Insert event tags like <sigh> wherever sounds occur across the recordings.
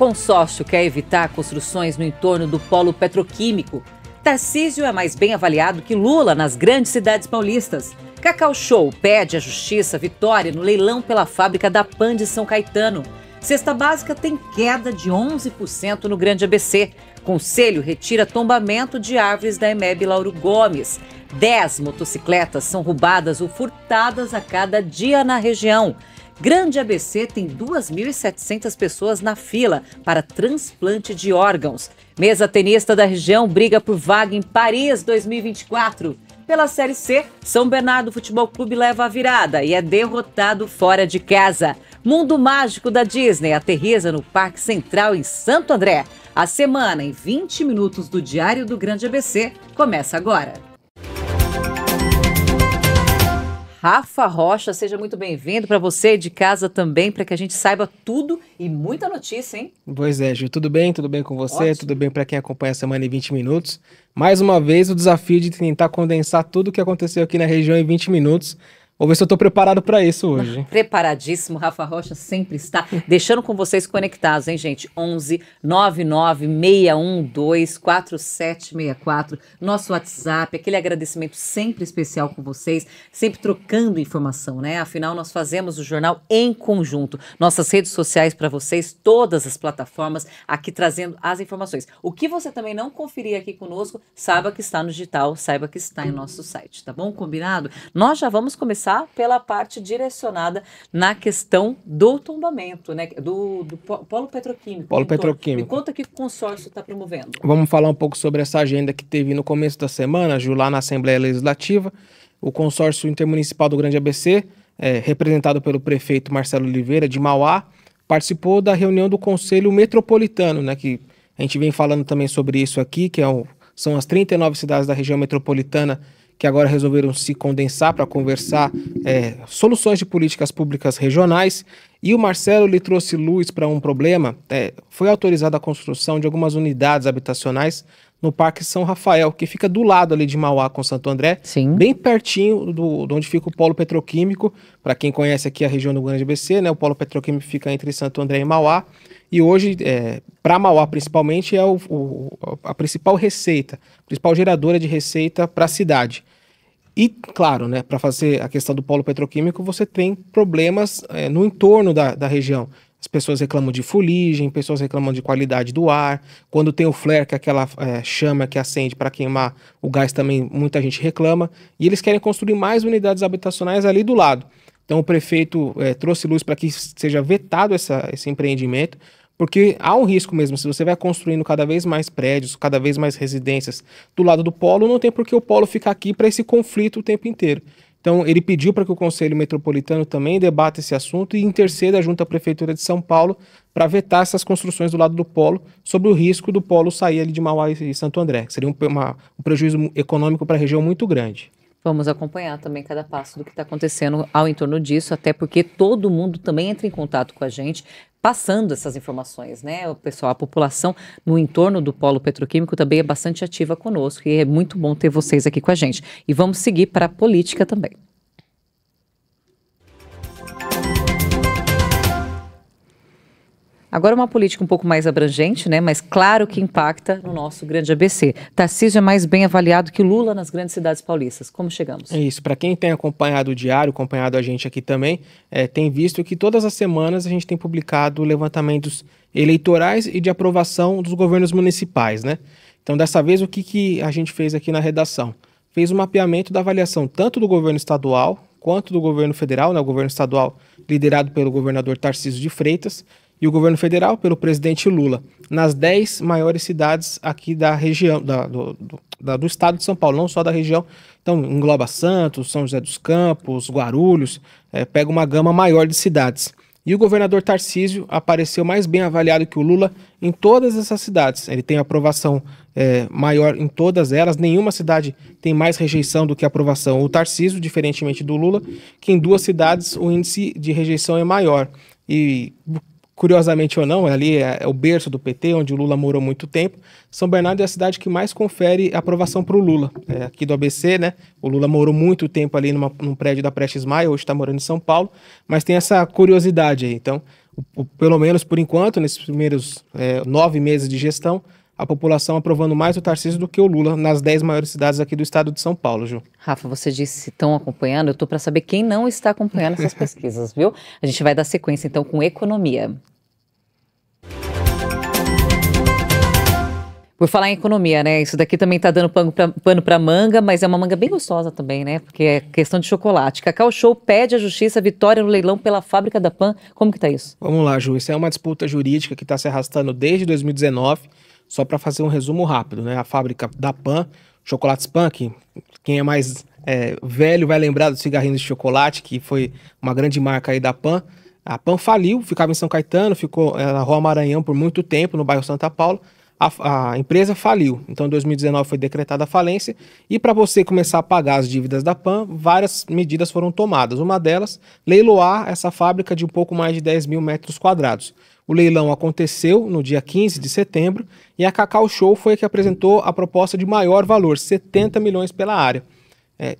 consórcio quer evitar construções no entorno do polo petroquímico. Tarcísio é mais bem avaliado que Lula nas grandes cidades paulistas. Cacau Show pede à justiça vitória no leilão pela fábrica da PAN de São Caetano. Cesta básica tem queda de 11% no Grande ABC. Conselho retira tombamento de árvores da EMEB Lauro Gomes. 10 motocicletas são roubadas ou furtadas a cada dia na região. Grande ABC tem 2.700 pessoas na fila para transplante de órgãos. Mesa tenista da região briga por vaga em Paris 2024. Pela Série C, São Bernardo Futebol Clube leva a virada e é derrotado fora de casa. Mundo Mágico da Disney aterriza no Parque Central em Santo André. A semana, em 20 minutos do Diário do Grande ABC, começa agora. Rafa Rocha. Seja muito bem-vindo para você de casa também, para que a gente saiba tudo e muita notícia, hein? Pois é, Gil. Tudo bem? Tudo bem com você? Ótimo. Tudo bem para quem acompanha a semana em 20 minutos? Mais uma vez, o desafio de tentar condensar tudo o que aconteceu aqui na região em 20 minutos. Vou ver se eu estou preparado para isso hoje. Preparadíssimo, Rafa Rocha sempre está. Deixando com vocês conectados, hein, gente? 11 99 612 4764. Nosso WhatsApp, aquele agradecimento sempre especial com vocês, sempre trocando informação, né? Afinal, nós fazemos o jornal em conjunto. Nossas redes sociais para vocês, todas as plataformas, aqui trazendo as informações. O que você também não conferir aqui conosco, saiba que está no digital, saiba que está em nosso site, tá bom? Combinado? Nós já vamos começar começar pela parte direcionada na questão do tombamento, né? Do, do polo petroquímico. Polo então, petroquímico. Me conta que o consórcio está promovendo. Vamos falar um pouco sobre essa agenda que teve no começo da semana, Ju, lá na Assembleia Legislativa. O consórcio intermunicipal do Grande ABC, é, representado pelo prefeito Marcelo Oliveira de Mauá, participou da reunião do Conselho Metropolitano, né? Que a gente vem falando também sobre isso aqui, que é o, são as 39 cidades da região metropolitana que agora resolveram se condensar para conversar é, soluções de políticas públicas regionais. E o Marcelo lhe trouxe luz para um problema. É, foi autorizada a construção de algumas unidades habitacionais no Parque São Rafael, que fica do lado ali de Mauá com Santo André, Sim. bem pertinho do, de onde fica o polo petroquímico. Para quem conhece aqui a região do Grande BC, né, o polo petroquímico fica entre Santo André e Mauá. E hoje, é, para Mauá principalmente, é o, o, a principal receita, principal geradora de receita para a cidade. E, claro, né, para fazer a questão do polo petroquímico, você tem problemas é, no entorno da, da região. As pessoas reclamam de fuligem, pessoas reclamam de qualidade do ar. Quando tem o flare, que é aquela é, chama que acende para queimar o gás, também muita gente reclama. E eles querem construir mais unidades habitacionais ali do lado. Então o prefeito é, trouxe luz para que seja vetado essa, esse empreendimento. Porque há um risco mesmo, se você vai construindo cada vez mais prédios, cada vez mais residências do lado do polo, não tem por que o polo ficar aqui para esse conflito o tempo inteiro. Então, ele pediu para que o Conselho Metropolitano também debata esse assunto e interceda junto à Prefeitura de São Paulo para vetar essas construções do lado do polo sobre o risco do polo sair ali de Mauá e Santo André, que seria um, uma, um prejuízo econômico para a região muito grande. Vamos acompanhar também cada passo do que está acontecendo ao entorno disso, até porque todo mundo também entra em contato com a gente passando essas informações, né? O pessoal, a população no entorno do polo petroquímico também é bastante ativa conosco e é muito bom ter vocês aqui com a gente. E vamos seguir para a política também. Agora uma política um pouco mais abrangente, né? Mas claro que impacta no nosso grande ABC. Tarcísio é mais bem avaliado que Lula nas grandes cidades paulistas. Como chegamos? É isso. Para quem tem acompanhado o diário, acompanhado a gente aqui também, é, tem visto que todas as semanas a gente tem publicado levantamentos eleitorais e de aprovação dos governos municipais, né? Então dessa vez o que, que a gente fez aqui na redação? Fez um mapeamento da avaliação tanto do governo estadual quanto do governo federal, né? O governo estadual liderado pelo governador Tarcísio de Freitas e o governo federal, pelo presidente Lula, nas 10 maiores cidades aqui da região, da, do, do, da, do, estado de São Paulo, não só da região. Então, engloba Santos, São José dos Campos, Guarulhos, é, pega uma gama maior de cidades. E o governador Tarcísio apareceu mais bem avaliado que o Lula em todas essas cidades. Ele tem aprovação é, maior em todas elas. Nenhuma cidade tem mais rejeição do que aprovação. O Tarcísio, diferentemente do Lula, que em duas cidades o índice de rejeição é maior. E curiosamente ou não, ali é, é o berço do PT, onde o Lula morou muito tempo. São Bernardo é a cidade que mais confere aprovação para o Lula. É aqui do ABC, né? O Lula morou muito tempo ali numa, num prédio da Prestes Maia, hoje está morando em São Paulo, mas tem essa curiosidade aí. Então, o, o, pelo menos por enquanto, nesses primeiros é, nove meses de gestão, a população aprovando mais o Tarcísio do que o Lula nas dez maiores cidades aqui do estado de São Paulo, Ju. Rafa, você disse se estão acompanhando, eu estou para saber quem não está acompanhando essas pesquisas, viu? A gente vai dar sequência então com economia. Por falar em economia, né? Isso daqui também está dando pano para manga, mas é uma manga bem gostosa também, né? Porque é questão de chocolate. Cacau Show pede à justiça vitória no leilão pela fábrica da PAN. Como que tá isso? Vamos lá, Ju. Isso é uma disputa jurídica que está se arrastando desde 2019. Só para fazer um resumo rápido, né? A fábrica da PAN, Chocolates PAN, que quem é mais é, velho vai lembrar do cigarrinho de chocolate, que foi uma grande marca aí da PAN. A PAN faliu, ficava em São Caetano, ficou é, na Rua Maranhão por muito tempo, no bairro Santa Paula a, a, empresa faliu. Então, em 2019 foi decretada a falência e para você começar a pagar as dívidas da PAN, várias medidas foram tomadas. Uma delas, leiloar essa fábrica de um pouco mais de 10 mil metros quadrados. O leilão aconteceu no dia 15 de setembro e a Cacau Show foi a que apresentou a proposta de maior valor, 70 milhões pela área. É,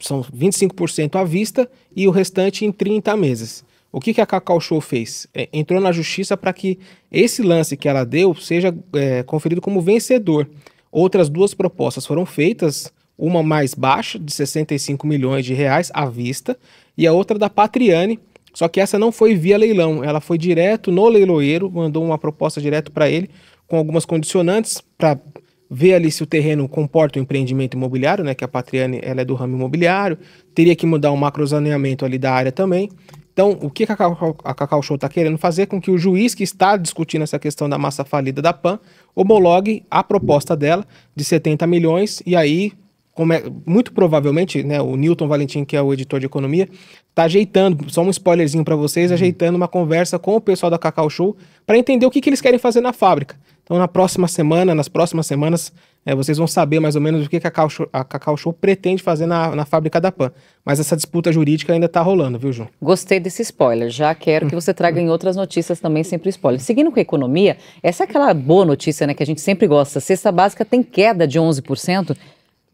são 25% à vista e o restante em 30 meses. O que, que a Cacau Show fez? É, entrou na justiça para que esse lance que ela deu seja é, conferido como vencedor. Outras duas propostas foram feitas, uma mais baixa, de 65 milhões de reais à vista, e a outra da Patriane, só que essa não foi via leilão, ela foi direto no leiloeiro, mandou uma proposta direto para ele, com algumas condicionantes, para ver ali se o terreno comporta o um empreendimento imobiliário, né? Que a Patriane ela é do ramo imobiliário, teria que mudar o um macrozaneamento ali da área também. Então, o que a Cacau, Show está querendo fazer com que o juiz que está discutindo essa questão da massa falida da PAN homologue a proposta dela de 70 milhões e aí é, muito provavelmente, né, o Newton Valentim, que é o editor de economia, está ajeitando, só um spoilerzinho para vocês, uhum. ajeitando uma conversa com o pessoal da Cacau Show para entender o que, que eles querem fazer na fábrica. Então, na próxima semana, nas próximas semanas, é, vocês vão saber mais ou menos o que, que a, Cacau Show, a Cacau Show pretende fazer na, na fábrica da PAN. Mas essa disputa jurídica ainda está rolando, viu, João? Gostei desse spoiler. Já quero que você traga em outras notícias também sempre spoiler. Seguindo com a economia, essa é aquela boa notícia né, que a gente sempre gosta. A cesta básica tem queda de 11%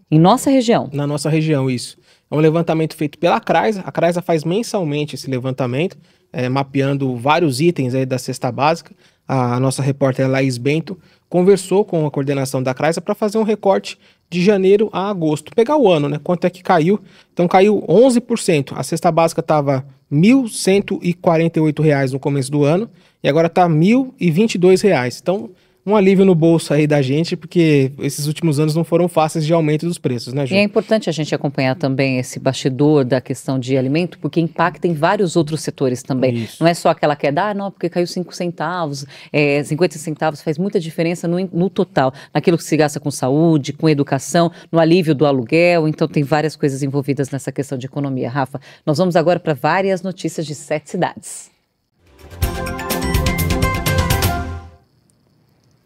em nossa região. Na nossa região, isso. É um levantamento feito pela CRAISA. A CRAISA faz mensalmente esse levantamento, é, mapeando vários itens aí da cesta básica. A nossa repórter é Laís Bento conversou com a coordenação da Craisa para fazer um recorte de janeiro a agosto. Pegar o ano, né? Quanto é que caiu? Então caiu 11%. A cesta básica estava R$ 1.148 no começo do ano e agora está R$ 1.022. Então um alívio no bolso aí da gente, porque esses últimos anos não foram fáceis de aumento dos preços, né, Ju? E é importante a gente acompanhar também esse bastidor da questão de alimento, porque impacta em vários outros setores também. Isso. Não é só aquela queda, ah, não, porque caiu 5 centavos, é, 50 centavos, faz muita diferença no, no total, naquilo que se gasta com saúde, com educação, no alívio do aluguel, então tem várias coisas envolvidas nessa questão de economia. Rafa, nós vamos agora para várias notícias de sete cidades.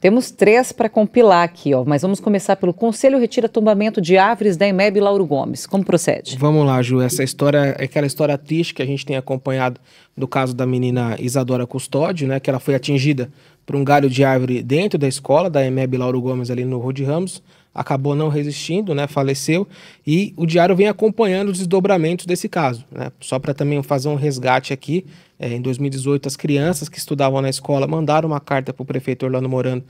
Temos três para compilar aqui, ó, mas vamos começar pelo Conselho Retira Tombamento de Árvores da emeb Lauro Gomes. Como procede? Vamos lá, Ju. Essa história é aquela história triste que a gente tem acompanhado do caso da menina Isadora Custódio, né? Que ela foi atingida por um galho de árvore dentro da escola da emeb Lauro Gomes, ali no Rô de Ramos acabou não resistindo, né, faleceu, e o diário vem acompanhando os desdobramentos desse caso. Né? Só para também fazer um resgate aqui, é, em 2018, as crianças que estudavam na escola mandaram uma carta para o prefeito Orlando Morando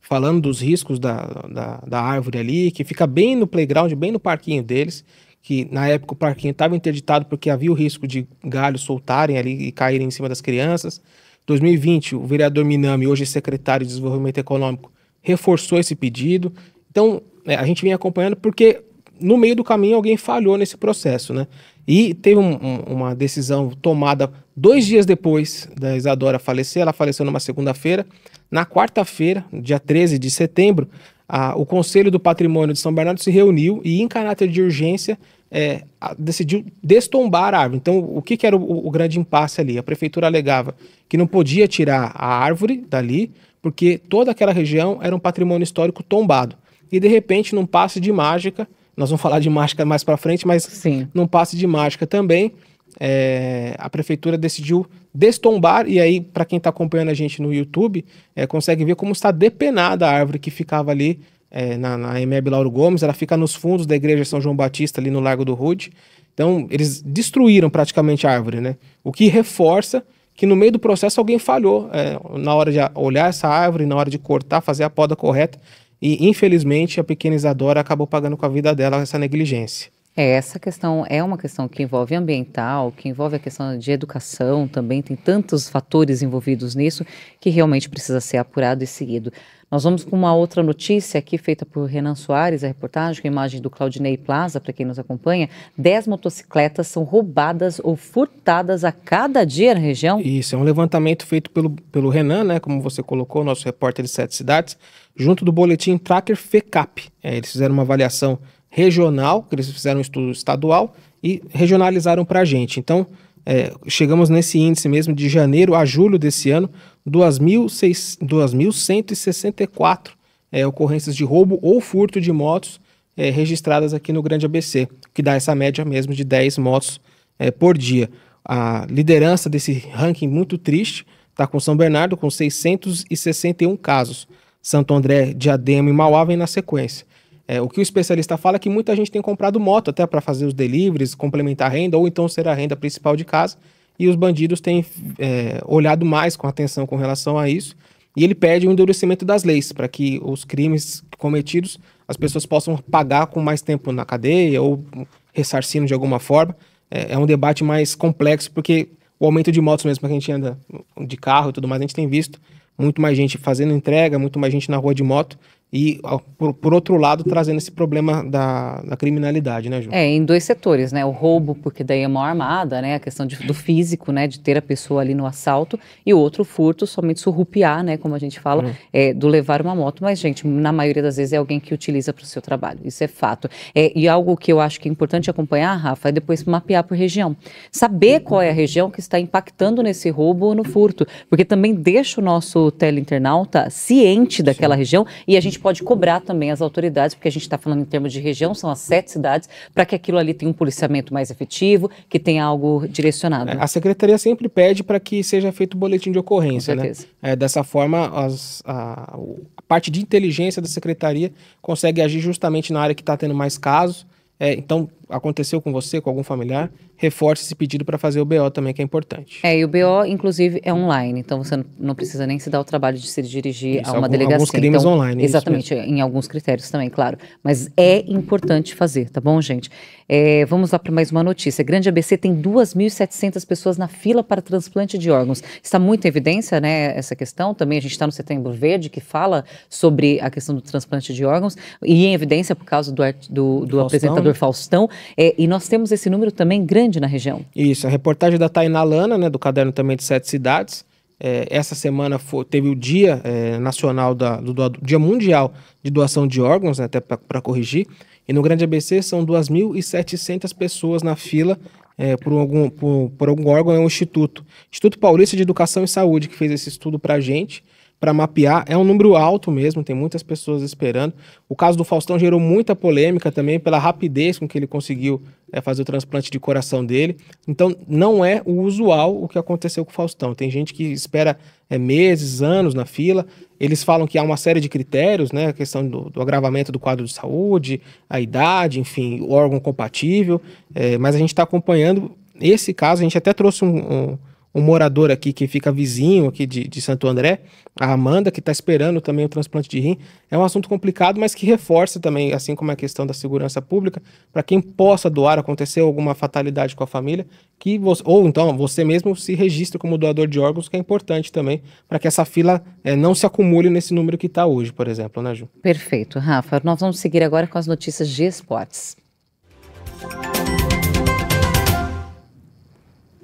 falando dos riscos da, da, da, árvore ali, que fica bem no playground, bem no parquinho deles, que na época o parquinho estava interditado porque havia o risco de galhos soltarem ali e caírem em cima das crianças. 2020, o vereador Minami, hoje secretário de Desenvolvimento Econômico, reforçou esse pedido, então, é, a gente vem acompanhando porque no meio do caminho alguém falhou nesse processo, né? E teve um, um, uma decisão tomada dois dias depois da Isadora falecer. Ela faleceu numa segunda-feira. Na quarta-feira, dia 13 de setembro, a, o Conselho do Patrimônio de São Bernardo se reuniu e, em caráter de urgência, é, a, decidiu destombar a árvore. Então, o que, que era o, o grande impasse ali? A prefeitura alegava que não podia tirar a árvore dali, porque toda aquela região era um patrimônio histórico tombado e de repente, num passe de mágica, nós vamos falar de mágica mais para frente, mas Sim. num passe de mágica também, é, a prefeitura decidiu destombar, e aí, para quem está acompanhando a gente no YouTube, é, consegue ver como está depenada a árvore que ficava ali é, na, na Emeb Lauro Gomes, ela fica nos fundos da igreja São João Batista, ali no Largo do Rude. Então, eles destruíram praticamente a árvore, né? O que reforça que no meio do processo alguém falhou é, na hora de olhar essa árvore, na hora de cortar, fazer a poda correta e infelizmente a pequena Isadora acabou pagando com a vida dela essa negligência. É, essa questão é uma questão que envolve ambiental, que envolve a questão de educação também, tem tantos fatores envolvidos nisso que realmente precisa ser apurado e seguido. Nós vamos com uma outra notícia aqui feita por Renan Soares, a reportagem com a imagem do Claudinei Plaza, para quem nos acompanha. Dez motocicletas são roubadas ou furtadas a cada dia na região. Isso, é um levantamento feito pelo, pelo Renan, né? Como você colocou, nosso repórter de sete cidades, junto do boletim Tracker FECAP. É, eles fizeram uma avaliação regional, eles fizeram um estudo estadual e regionalizaram para a gente. Então, é, chegamos nesse índice mesmo de janeiro a julho desse ano, 2.164 é, ocorrências de roubo ou furto de motos é, registradas aqui no Grande ABC, que dá essa média mesmo de 10 motos é, por dia. A liderança desse ranking muito triste está com São Bernardo, com 661 casos. Santo André, Diadema e Mauá vem na sequência. É, o que o especialista fala é que muita gente tem comprado moto até para fazer os deliveries, complementar a renda, ou então ser a renda principal de casa. E os bandidos têm é, olhado mais com atenção com relação a isso. E ele pede o um endurecimento das leis para que os crimes cometidos as pessoas possam pagar com mais tempo na cadeia ou ressarcindo de alguma forma. É, é um debate mais complexo, porque o aumento de motos mesmo, que a gente anda de carro e tudo mais, a gente tem visto muito mais gente fazendo entrega, muito mais gente na rua de moto e, por, por, outro lado, trazendo esse problema da, da, criminalidade, né, Ju? É, em dois setores, né? O roubo, porque daí é mão armada, né? A questão de, do físico, né? De ter a pessoa ali no assalto. E o outro furto, somente surrupiar, né? Como a gente fala, hum. é, do levar uma moto. Mas, gente, na maioria das vezes é alguém que utiliza para o seu trabalho. Isso é fato. É, e algo que eu acho que é importante acompanhar, Rafa, é depois mapear por região. Saber qual é a região que está impactando nesse roubo ou no furto. Porque também deixa o nosso teleinternauta ciente daquela Sim. região e a gente gente pode cobrar também as autoridades, porque a gente está falando em termos de região, são as sete cidades, para que aquilo ali tenha um policiamento mais efetivo, que tenha algo direcionado. É, a secretaria sempre pede para que seja feito boletim de ocorrência, né? É, dessa forma, as, a, a parte de inteligência da secretaria consegue agir justamente na área que está tendo mais casos. É, então, aconteceu com você, com algum familiar, reforce esse pedido para fazer o BO também, que é importante. É, e o BO, inclusive, é online, então você não precisa nem se dar o trabalho de se dirigir isso, a uma algum, delegacia. Alguns crimes então, online. É exatamente, em alguns critérios também, claro. Mas é importante fazer, tá bom, gente? É, vamos lá para mais uma notícia. Grande ABC tem 2.700 pessoas na fila para transplante de órgãos. Está muito em evidência, né, essa questão. Também a gente está no Setembro Verde, que fala sobre a questão do transplante de órgãos, e em evidência por causa do, do, do Faustão, né? apresentador né? Faustão. É, e nós temos esse número também grande grande na região. Isso, a reportagem da Tainá Lana, né, do Caderno também de Sete Cidades, é, essa semana foi, teve o Dia é, Nacional da, do, do, Dia Mundial de Doação de Órgãos, né, até para corrigir. E no Grande ABC são 2.700 pessoas na fila é, por, algum, por, por algum órgão, é um instituto. Instituto Paulista de Educação e Saúde, que fez esse estudo para a gente para mapear. É um número alto mesmo, tem muitas pessoas esperando. O caso do Faustão gerou muita polêmica também pela rapidez com que ele conseguiu é, fazer o transplante de coração dele. Então, não é o usual o que aconteceu com o Faustão. Tem gente que espera é, meses, anos na fila. Eles falam que há uma série de critérios, né? A questão do, do agravamento do quadro de saúde, a idade, enfim, órgão compatível. É, mas a gente está acompanhando esse caso. A gente até trouxe um, um um morador aqui que fica vizinho aqui de, de Santo André, a Amanda, que está esperando também o transplante de rim. É um assunto complicado, mas que reforça também, assim como a questão da segurança pública, para quem possa doar, aconteceu alguma fatalidade com a família, que você, ou então você mesmo se registra como doador de órgãos, que é importante também, para que essa fila é, não se acumule nesse número que está hoje, por exemplo, né, Ju? Perfeito, Rafa. Nós vamos seguir agora com as notícias de esportes.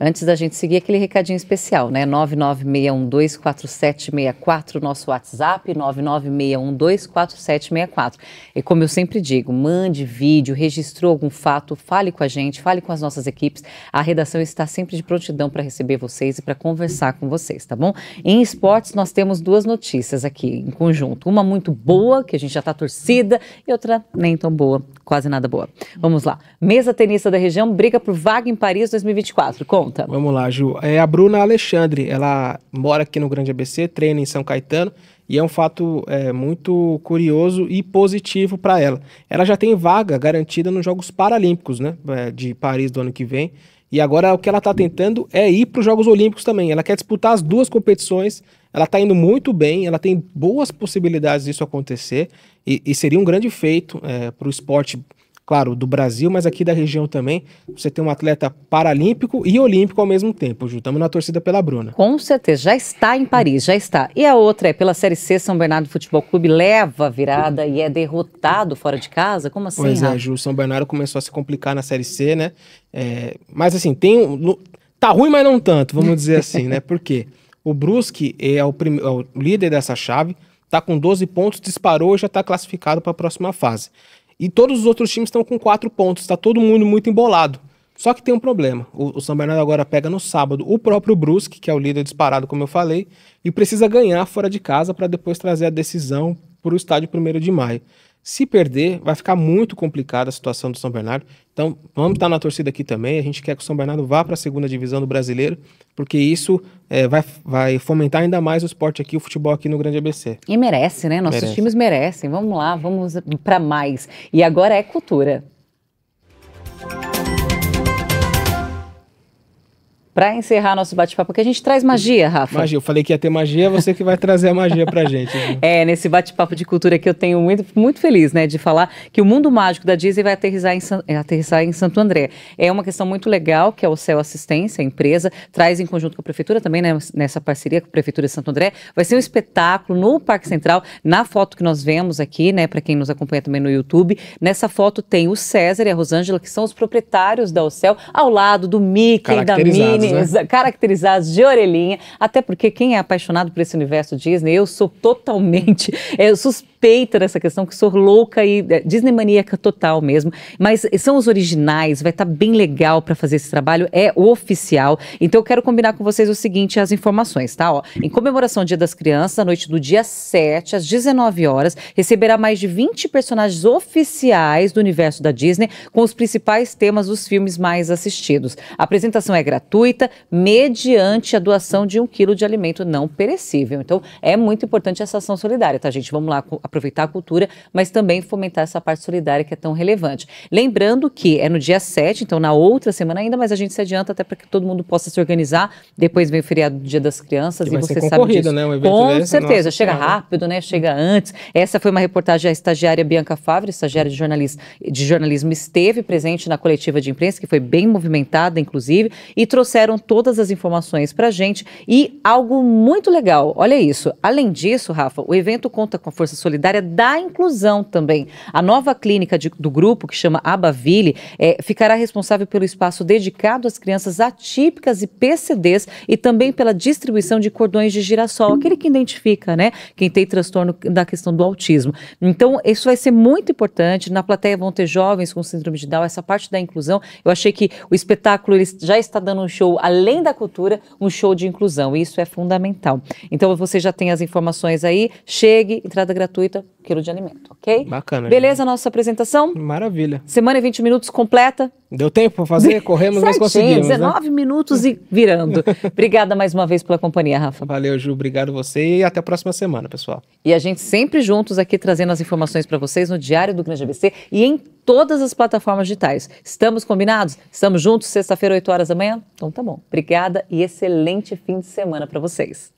Antes da gente seguir, aquele recadinho especial, né? 996124764, nosso WhatsApp, 996124764. E como eu sempre digo, mande vídeo, registrou algum fato, fale com a gente, fale com as nossas equipes. A redação está sempre de prontidão para receber vocês e para conversar com vocês, tá bom? Em esportes, nós temos duas notícias aqui em conjunto. Uma muito boa, que a gente já está torcida, e outra nem tão boa, quase nada boa. Vamos lá. Mesa tenista da região briga por vaga em Paris 2024. Conta pergunta. Vamos lá, Ju. É a Bruna Alexandre, ela mora aqui no Grande ABC, treina em São Caetano e é um fato é, muito curioso e positivo para ela. Ela já tem vaga garantida nos Jogos Paralímpicos, né? É, de Paris do ano que vem. E agora o que ela está tentando é ir para os Jogos Olímpicos também. Ela quer disputar as duas competições. Ela está indo muito bem, ela tem boas possibilidades disso acontecer e, e seria um grande feito é, para o esporte claro, do Brasil, mas aqui da região também. Você tem um atleta paralímpico e olímpico ao mesmo tempo. Estamos na torcida pela Bruna. Com certeza, já está em Paris, já está. E a outra é pela Série C, São Bernardo Futebol Clube leva a virada e é derrotado fora de casa? Como assim? Pois é, Rafa? é, Ju, São Bernardo começou a se complicar na Série C, né? É, mas assim, tem um, tá ruim, mas não tanto, vamos dizer assim, né? Porque o Brusque é o, prim, é o líder dessa chave, tá com 12 pontos, disparou e já está classificado para a próxima fase. E todos os outros times estão com quatro pontos. Está todo mundo muito embolado. Só que tem um problema. O, o São Bernardo agora pega no sábado o próprio Brusque, que é o líder disparado, como eu falei, e precisa ganhar fora de casa para depois trazer a decisão para o estádio 1 de maio. Se perder, vai ficar muito complicada a situação do São Bernardo. Então, vamos estar na torcida aqui também. A gente quer que o São Bernardo vá para a segunda divisão do brasileiro, porque isso é, vai, vai fomentar ainda mais o esporte aqui, o futebol aqui no Grande ABC. E merece, né? Nossos merece. times merecem. Vamos lá, vamos para mais. E agora é cultura. Para encerrar nosso bate-papo, porque a gente traz magia, Rafa. Magia, eu falei que ia ter magia, você que vai trazer a magia pra gente. é, nesse bate-papo de cultura que eu tenho muito, muito feliz, né, de falar que o mundo mágico da Disney vai aterrissar em, é, aterrissar em Santo André. É uma questão muito legal, que é o Céu Assistência, a empresa, traz em conjunto com a Prefeitura também, né, nessa parceria com a Prefeitura de Santo André. Vai ser um espetáculo no Parque Central, na foto que nós vemos aqui, né, para quem nos acompanha também no YouTube. Nessa foto tem o César e a Rosângela, que são os proprietários da Ocel, ao lado do Mickey, da Minnie meninos né? caracterizados de orelhinha, até porque quem é apaixonado por esse universo Disney, eu sou totalmente é, suspeita dessa questão, que sou louca e é, Disney maníaca total mesmo. Mas são os originais, vai estar tá bem legal para fazer esse trabalho, é oficial. Então eu quero combinar com vocês o seguinte, as informações, tá? Ó, em comemoração ao Dia das Crianças, na noite do dia 7, às 19 horas, receberá mais de 20 personagens oficiais do universo da Disney, com os principais temas dos filmes mais assistidos. A apresentação é gratuita gratuita mediante a doação de um quilo de alimento não perecível. Então, é muito importante essa ação solidária, tá, gente? Vamos lá aproveitar a cultura, mas também fomentar essa parte solidária que é tão relevante. Lembrando que é no dia 7, então na outra semana ainda, mas a gente se adianta até para que todo mundo possa se organizar. Depois vem o feriado do Dia das Crianças que e você sabe disso. Né? Um Com desse, certeza, chega cara. rápido, né? Chega antes. Essa foi uma reportagem da estagiária Bianca Favre, estagiária de jornalismo, de jornalismo esteve presente na coletiva de imprensa, que foi bem movimentada, inclusive, e trouxe trouxeram todas as informações para gente e algo muito legal. Olha isso. Além disso, Rafa, o evento conta com a força solidária da inclusão também. A nova clínica de, do grupo, que chama Abaville, é, ficará responsável pelo espaço dedicado às crianças atípicas e PCDs e também pela distribuição de cordões de girassol, aquele que identifica, né, quem tem transtorno da questão do autismo. Então, isso vai ser muito importante. Na plateia vão ter jovens com síndrome de Down, essa parte da inclusão. Eu achei que o espetáculo ele já está dando um show show, além da cultura, um show de inclusão. Isso é fundamental. Então você já tem as informações aí. Chegue, entrada gratuita, quilo de alimento, ok? Bacana. Beleza a nossa apresentação? Maravilha. Semana e 20 minutos completa. Deu tempo para fazer? <laughs> Corremos, mas conseguimos. 19 né? minutos e virando. <laughs> Obrigada mais uma vez pela companhia, Rafa. Valeu, Ju. Obrigado você e até a próxima semana, pessoal. E a gente sempre juntos aqui trazendo as informações para vocês no Diário do Grande ABC e em todas as plataformas digitais. Estamos combinados? Estamos juntos sexta-feira, 8 horas da manhã? Então tá bom. Obrigada e excelente fim de semana para vocês.